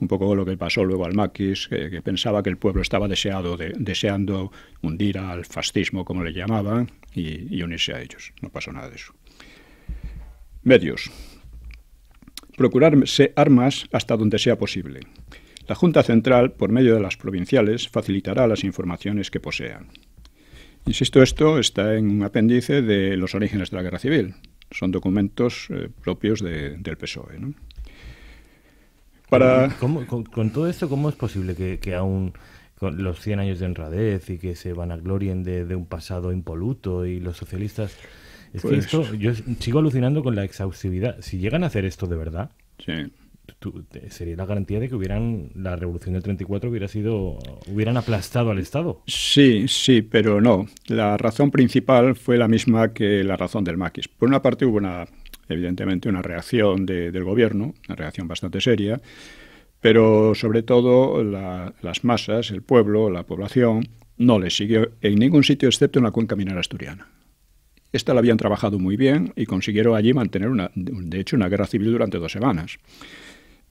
Un poco lo que pasó luego al Maquis, que, pensaba que el pueblo estaba deseado deseando hundir al fascismo, como le llamaban, y unirse a ellos. No pasó nada de eso. Medios. Procurarse armas hasta donde sea posible. La Junta Central, por medio de las provinciales, facilitará las informaciones que posean. Insisto, esto está en un apéndice de los orígenes de la Guerra Civil, son documentos eh, propios de, del PSOE. ¿no? Para... con, todo esto, ¿cómo es posible que, que aún con los 100 años de honradez y que se van a de, de un pasado impoluto y los socialistas... Es que pues esto, yo sigo alucinando con la exhaustividad. Si llegan a hacer esto de verdad, sí sería la garantía de que hubieran la revolución del 34 hubiera sido hubieran aplastado al Estado. Sí, sí, pero no. La razón principal fue la misma que la razón del maquis. Por una parte hubo una evidentemente una reacción del gobierno, una reacción bastante seria, pero sobre todo las masas, el pueblo, la población no le siguió en ningún sitio excepto en la cuenca minera asturiana. Esta la habían trabajado muy bien y consiguieron allí mantener, una, de hecho, una guerra civil durante dos semanas.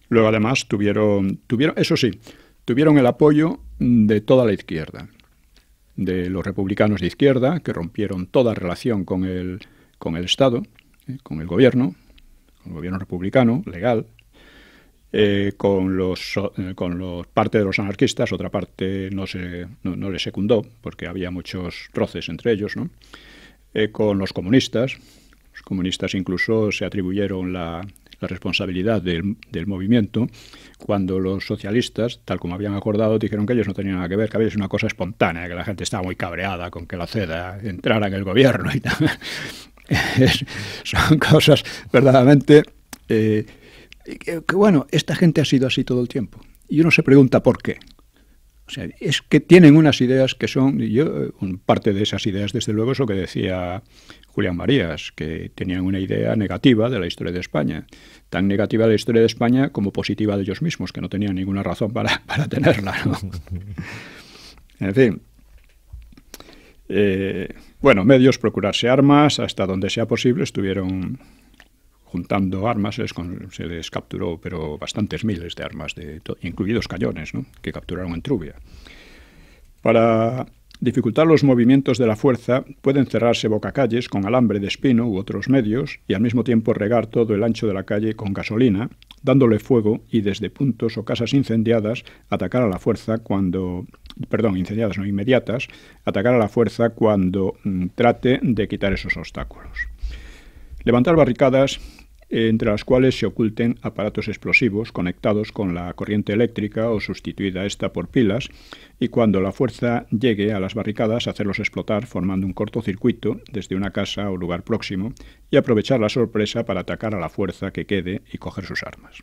Luego además tuvieron, tuvieron, eso sí, tuvieron el apoyo de toda la izquierda, de los republicanos de izquierda, que rompieron toda relación con el, con el Estado, eh, con el gobierno, con el gobierno republicano, legal, eh, con los eh, con los parte de los anarquistas, otra parte no se no, le secundó porque había muchos troces entre ellos, ¿no? con los comunistas, los comunistas incluso se atribuyeron la, la responsabilidad del, del, movimiento cuando los socialistas, tal como habían acordado, dijeron que ellos no tenían nada que ver, que había sido una cosa espontánea, que la gente estaba muy cabreada con que la CEDA entrara en el gobierno y tal. son cosas verdaderamente... Eh, que, bueno, esta gente ha sido así todo el tiempo. Y uno se pregunta por qué. O sea, es que tienen unas ideas que son, yo, eh, parte de esas ideas, desde luego, es lo que decía Julián Marías, que tenían una idea negativa de la historia de España, tan negativa de la historia de España como positiva de ellos mismos, que no tenían ninguna razón para, tenerla. en fin. Eh, bueno, medios, procurarse armas, hasta donde sea posible, estuvieron juntando armas, se les, capturó, pero bastantes miles de armas, de incluidos cañones, que capturaron en Trubia. Para Dificultar los movimientos de la fuerza pueden cerrarse bocacalles con alambre de espino u otros medios y al mismo tiempo regar todo el ancho de la calle con gasolina, dándole fuego y desde puntos o casas incendiadas atacar a la fuerza cuando perdón, incendiadas no inmediatas, atacar a la fuerza cuando mm, trate de quitar esos obstáculos. Levantar barricadas eh, entre las cuales se oculten aparatos explosivos conectados con la corriente eléctrica o sustituida esta por pilas, y cuando la fuerza llegue a las barricadas hacerlos explotar formando un cortocircuito desde una casa o lugar próximo y aprovechar la sorpresa para atacar a la fuerza que quede y coger sus armas.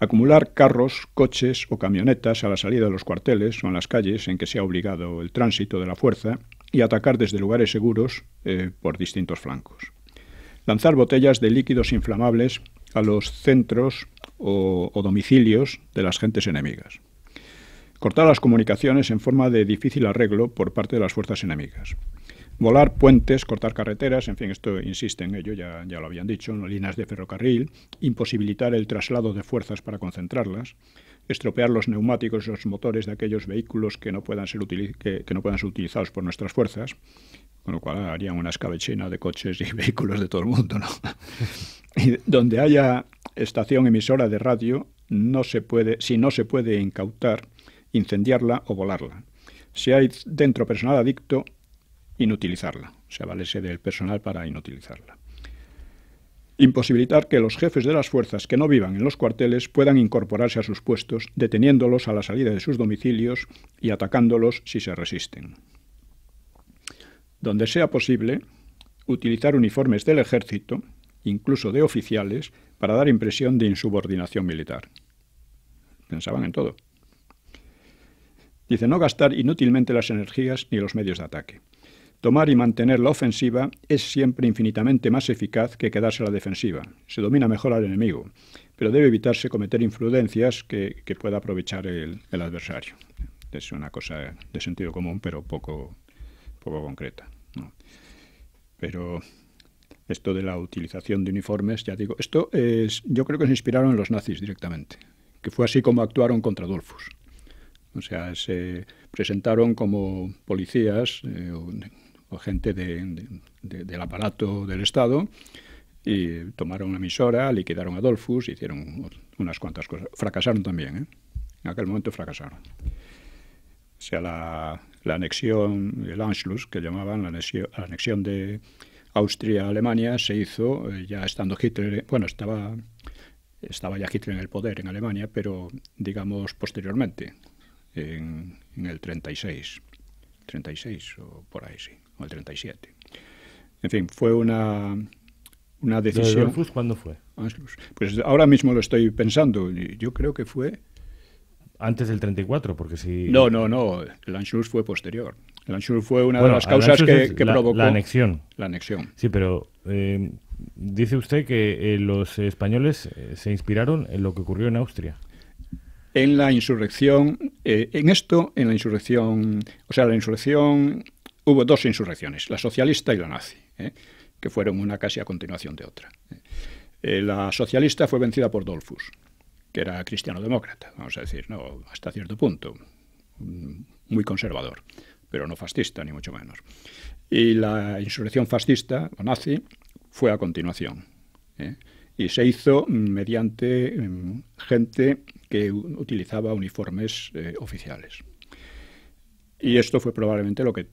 Acumular carros, coches o camionetas a la salida de los cuarteles o en las calles en que sea obligado el tránsito de la fuerza y atacar desde lugares seguros eh, por distintos flancos lanzar botellas de líquidos inflamables a los centros o, domicilios de las gentes enemigas. Cortar las comunicaciones en forma de difícil arreglo por parte de las fuerzas enemigas volar puentes, cortar carreteras, en fin, esto insiste en ello, ya, ya lo habían dicho, líneas de ferrocarril, imposibilitar el traslado de fuerzas para concentrarlas, estropear los neumáticos, los motores de aquellos vehículos que no puedan ser, ser utilizados por nuestras fuerzas, con lo cual harían una escabechina de coches y vehículos de todo el mundo, ¿no? y donde haya estación emisora de radio, no se puede, si no se puede incautar, incendiarla o volarla. Si hay dentro personal adicto, inutilizarla. Se sea, del personal para inutilizarla imposibilitar que los jefes de las fuerzas que no vivan en los cuarteles puedan incorporarse a sus puestos, deteniéndolos a la salida de sus domicilios y atacándolos si se resisten. Donde sea posible, utilizar uniformes del ejército, incluso de oficiales, para dar impresión de insubordinación militar. Pensaban en todo. Dice, no gastar inútilmente las energías ni los medios de ataque. Tomar y mantener la ofensiva es siempre infinitamente más eficaz que quedarse a la defensiva. Se domina mejor al enemigo, pero debe evitarse cometer imprudencias que, pueda aprovechar el, adversario. Es una cosa de sentido común, pero poco, poco concreta. Pero esto de la utilización de uniformes, ya digo, esto es, yo creo que se inspiraron en los nazis directamente, que fue así como actuaron contra Adolfus. O sea, se presentaron como policías. o... Eh, gente del aparato del Estado, y tomaron la emisora, liquidaron a Adolfus, hicieron unas cuantas cosas. Fracasaron también, ¿eh? en aquel momento fracasaron. O sea, la, anexión, el Anschluss, que llamaban la anexión, de Austria a Alemania, se hizo eh, ya estando Hitler, eh, bueno, estaba, estaba ya Hitler en el poder en Alemania, pero digamos posteriormente, en, en el 36, 36 o por ahí sí o el 37. En fin, fue una, una decisión. ¿De cuándo fue? Ah, pues ahora mismo lo estoy pensando. Yo creo que fue. Antes del 34, porque si. No, no, no. El Anschluss fue posterior. El Anschluss fue una de las causas que, que la, provocó. La anexión. La anexión. Sí, pero eh, dice usted que eh, los españoles eh, se inspiraron en lo que ocurrió en Austria. En la insurrección, en esto, en la insurrección, o sea, la insurrección hubo dos insurrecciones, la socialista y la nazi, ¿eh? que fueron una casi a continuación de otra. ¿eh? Eh, la socialista fue vencida por Dolfus, que era cristiano-demócrata, vamos a decir, no hasta cierto punto, muy conservador, pero no fascista, ni mucho menos. Y la insurrección fascista, o nazi, fue a continuación. Y se hizo mediante em, gente que utilizaba uniformes oficiales. Y esto fue probablemente lo que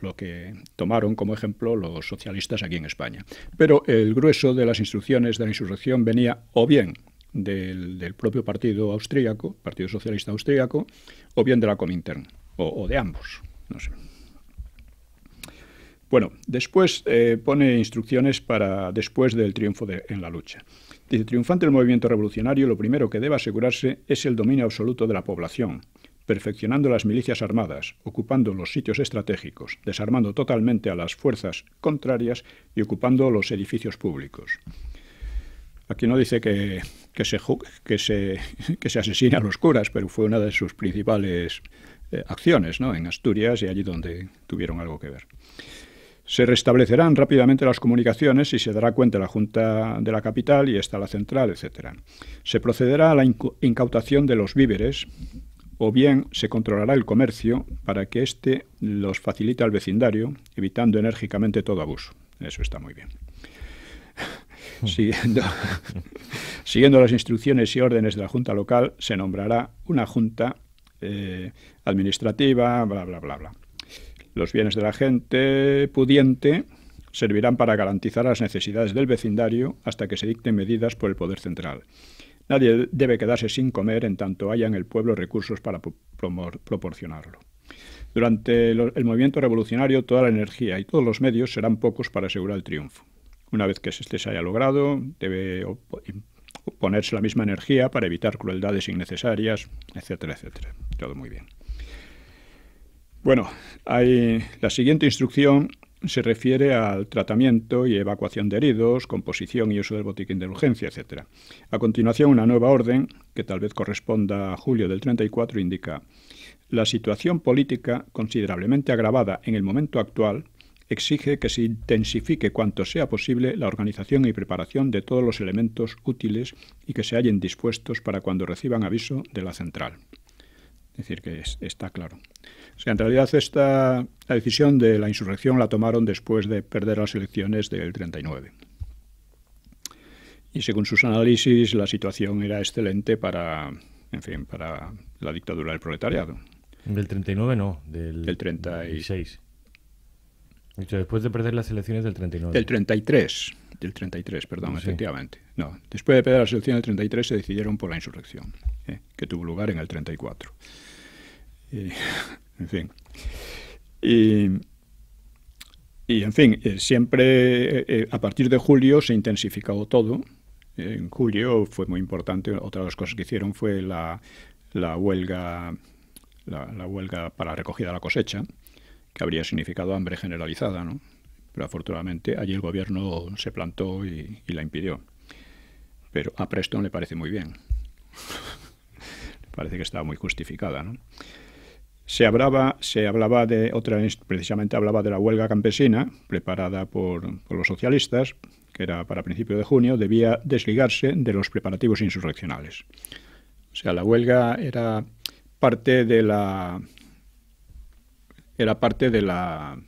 lo que tomaron como ejemplo los socialistas aquí en España. Pero el grueso de las instrucciones de la insurrección venía o bien del, propio partido austríaco, Partido Socialista Austríaco, o bien de la Comintern, o, de ambos. Bueno, después eh, pone instrucciones para después del triunfo en la lucha. Dice, triunfante el movimiento revolucionario, lo primero que debe asegurarse es el dominio absoluto de la población, perfeccionando las milicias armadas, ocupando los sitios estratégicos, desarmando totalmente a las fuerzas contrarias y ocupando los edificios públicos. Aquí no dice que, se, que, a los curas, pero fue una de sus principales eh, acciones ¿no? en Asturias y allí donde tuvieron algo que ver. Se restablecerán rápidamente las comunicaciones y se dará cuenta la Junta de la Capital y está la central, etc. Se procederá a la incautación de los víveres o bien se controlará el comercio para que éste los facilite al vecindario, evitando enérgicamente todo abuso. Eso está muy bien. Mm. Siguiendo, las instrucciones y órdenes de la Junta Local, se nombrará una Junta eh, Administrativa, bla, bla, bla, bla. Los bienes de la gente pudiente servirán para garantizar las necesidades del vecindario hasta que se dicten medidas por el Poder Central. Nadie debe quedarse sin comer en tanto haya en el pueblo recursos para proporcionarlo. Durante el movimiento revolucionario toda la energía y todos los medios serán pocos para asegurar el triunfo. Una vez que este se haya logrado, debe ponerse la misma energía para evitar crueldades innecesarias, etcétera, etcétera. Todo muy bien. Bueno, hay, la siguiente instrucción se refiere al tratamiento y evacuación de heridos, composición y uso del botiquín de urgencia, etc. A continuación, una nueva orden, que tal vez corresponda a julio del 34, indica la situación política considerablemente agravada en el momento actual exige que se intensifique cuanto sea posible la organización y preparación de todos los elementos útiles y que se hallen dispuestos para cuando reciban aviso de la central. Es decir, que está claro. O sea, en realidad esta, la decisión de la insurrección la tomaron después de perder las elecciones del 39. Y según sus análisis, la situación era excelente para, en fin, para la dictadura del proletariado. Del 39 no, del, del 36. después de perder las elecciones del 39. Del 33, del 33, perdón, efectivamente. No, después de perder las elecciones del 33 se decidieron por la insurrección. Eh, que tuvo lugar en el 34. Eh, en fin. Y, en fin, eh, siempre a partir de julio se intensificó todo. En julio fue muy importante. Otra de las cosas que hicieron fue la, la huelga, la, huelga para recogida de la cosecha, que habría significado hambre generalizada, Pero afortunadamente allí el gobierno se plantó y, y la impidió. Pero a Preston le parece muy bien parece que estaba muy justificada. ¿no? Se hablaba, se hablaba de otra, precisamente hablaba de la huelga campesina preparada por, los socialistas, que era para principio de junio, debía desligarse de los preparativos insurreccionales. O sea, la huelga era parte de la era parte de la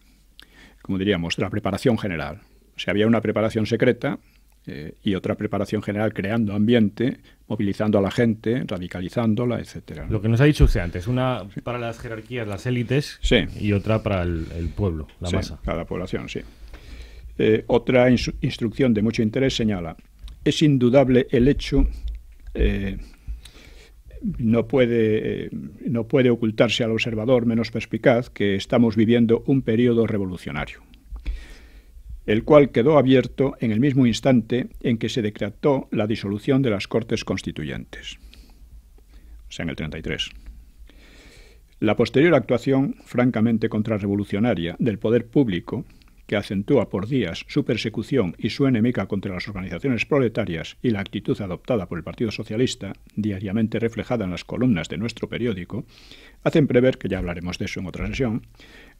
como diríamos, de la preparación general. O sea, había una preparación secreta eh, y otra preparación general creando ambiente, movilizando a la gente, radicalizándola, etcétera. Lo que nos ha dicho usted antes, una para las jerarquías, las élites, y otra para el, pueblo, la masa. Para la población, sí. Eh, otra instrucción de mucho interés señala, es indudable el hecho, eh, no, puede, no puede ocultarse al observador menos perspicaz, que estamos viviendo un periodo revolucionario el cual quedó abierto en el mismo instante en que se decretó la disolución de las Cortes Constituyentes, o sea, en el 33. La posterior actuación, francamente contrarrevolucionaria, del poder público que acentúa por días su persecución y su enemiga contra las organizaciones proletarias y la actitud adoptada por el Partido Socialista, diariamente reflejada en las columnas de nuestro periódico, hacen prever, que ya hablaremos de eso en otra sesión,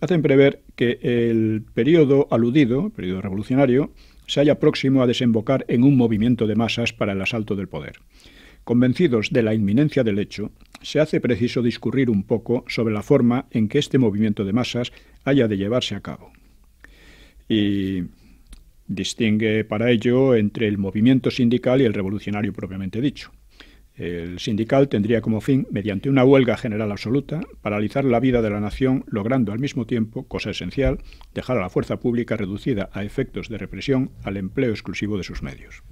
hacen prever que el periodo aludido, periodo revolucionario, se haya próximo a desembocar en un movimiento de masas para el asalto del poder. Convencidos de la inminencia del hecho, se hace preciso discurrir un poco sobre la forma en que este movimiento de masas haya de llevarse a cabo y distingue para ello entre el movimiento sindical y el revolucionario propiamente dicho. El sindical tendría como fin, mediante una huelga general absoluta, paralizar la vida de la nación, logrando al mismo tiempo, cosa esencial, dejar a la fuerza pública reducida a efectos de represión al empleo exclusivo de sus medios.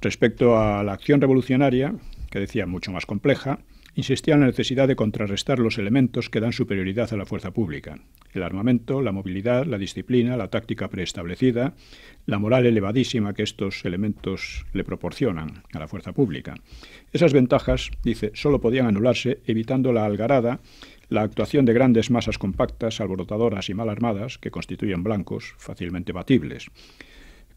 Respecto a la acción revolucionaria, que decía mucho más compleja, insistía en la necesidad de contrarrestar los elementos que dan superioridad a la fuerza pública, el armamento, la movilidad, la disciplina, la táctica preestablecida, la moral elevadísima que estos elementos le proporcionan a la fuerza pública. Esas ventajas, dice, solo podían anularse evitando la algarada, la actuación de grandes masas compactas, alborotadoras y mal armadas, que constituyen blancos fácilmente batibles.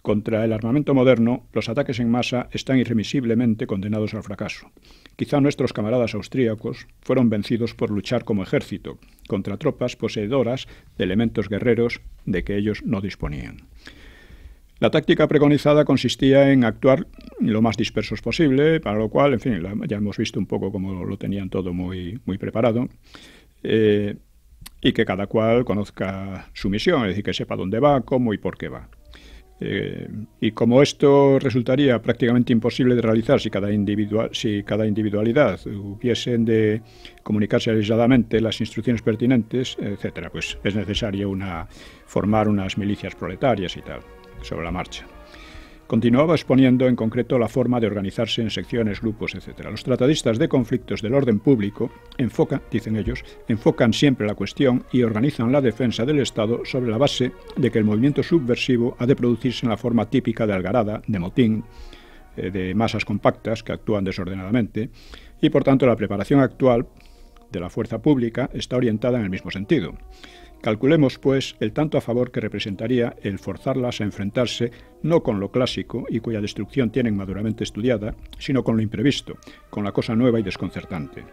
Contra el armamento moderno, los ataques en masa están irremisiblemente condenados al fracaso. Quizá nuestros camaradas austríacos fueron vencidos por luchar como ejército contra tropas poseedoras de elementos guerreros de que ellos no disponían. La táctica preconizada consistía en actuar lo más dispersos posible, para lo cual, en fin, ya hemos visto un poco cómo lo tenían todo muy, muy preparado, eh, y que cada cual conozca su misión, es decir, que sepa dónde va, cómo y por qué va. Eh, y como esto resultaría prácticamente imposible de realizar si cada, individual, si cada individualidad hubiesen de comunicarse aisladamente las instrucciones pertinentes, etcétera, pues es necesario una, formar unas milicias proletarias y tal, sobre la marcha. Continuaba exponiendo en concreto la forma de organizarse en secciones, grupos, etc. Los tratadistas de conflictos del orden público enfocan, dicen ellos, enfocan siempre la cuestión y organizan la defensa del Estado sobre la base de que el movimiento subversivo ha de producirse en la forma típica de algarada, de motín, eh, de masas compactas que actúan desordenadamente, y por tanto la preparación actual de la fuerza pública está orientada en el mismo sentido. Calculemos, pues, el tanto a favor que representaría el forzarlas a enfrentarse no con lo clásico y cuya destrucción tienen maduramente estudiada, sino con lo imprevisto, con la cosa nueva y desconcertante.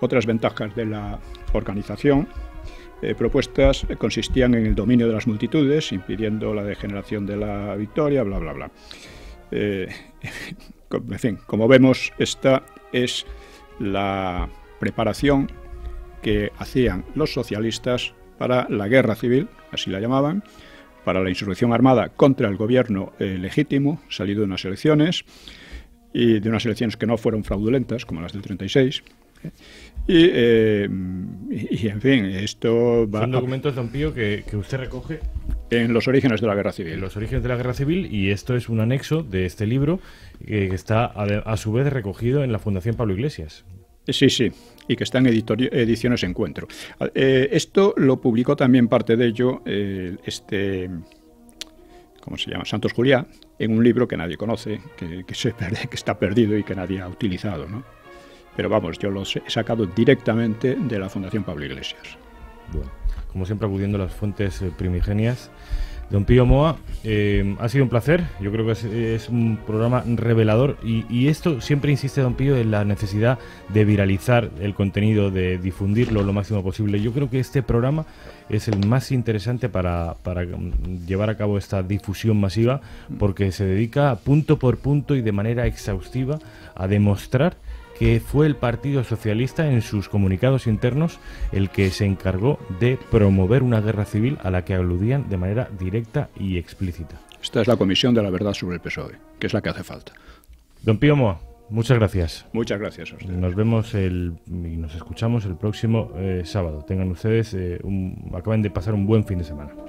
Otras ventajas de la organización eh, propuestas consistían en el dominio de las multitudes, impidiendo la degeneración de la victoria, bla, bla, bla. Eh, en fin, como vemos, esta es la preparación que hacían los socialistas para la guerra civil, así la llamaban, para la insurrección armada contra el gobierno eh, legítimo salido de unas elecciones y de unas elecciones que no fueron fraudulentas, como las del 36. Eh, y, en fin, esto va. Son documentos, don Pío, que, usted recoge. En los orígenes de la guerra civil. En los orígenes de la guerra civil, y esto es un anexo de este libro eh, que está a su vez recogido en la Fundación Pablo Iglesias. Sí, sí, y que está en Ediciones Encuentro. Ah, eh, esto lo publicó también parte de ello eh, este, ¿cómo se llama? Santos Juliá, en un libro que nadie conoce, que, se que está perdido y que nadie ha utilizado, ¿no? Pero vamos, yo los he sacado directamente de la Fundación Pablo Iglesias. Bueno, como siempre acudiendo a las fuentes eh, primigenias. Don Pío Moa, eh, ha sido un placer. Yo creo que es, un programa revelador y, esto siempre insiste Don Pío en la necesidad de viralizar el contenido, de difundirlo lo máximo posible. Yo creo que este programa es el más interesante para mm, llevar a cabo esta difusión masiva porque se dedica punto por punto y de manera exhaustiva a demostrar que fue el Partido Socialista en sus comunicados internos el que se encargó de promover una guerra civil a la que aludían de manera directa y explícita. Esta es la Comisión de la Verdad sobre el PSOE, que es la que hace falta. Don Pío Moa, muchas gracias. Muchas gracias Nos vemos el, y nos escuchamos el próximo eh, sábado. Tengan ustedes, eh, un, acaben de pasar un buen fin de semana.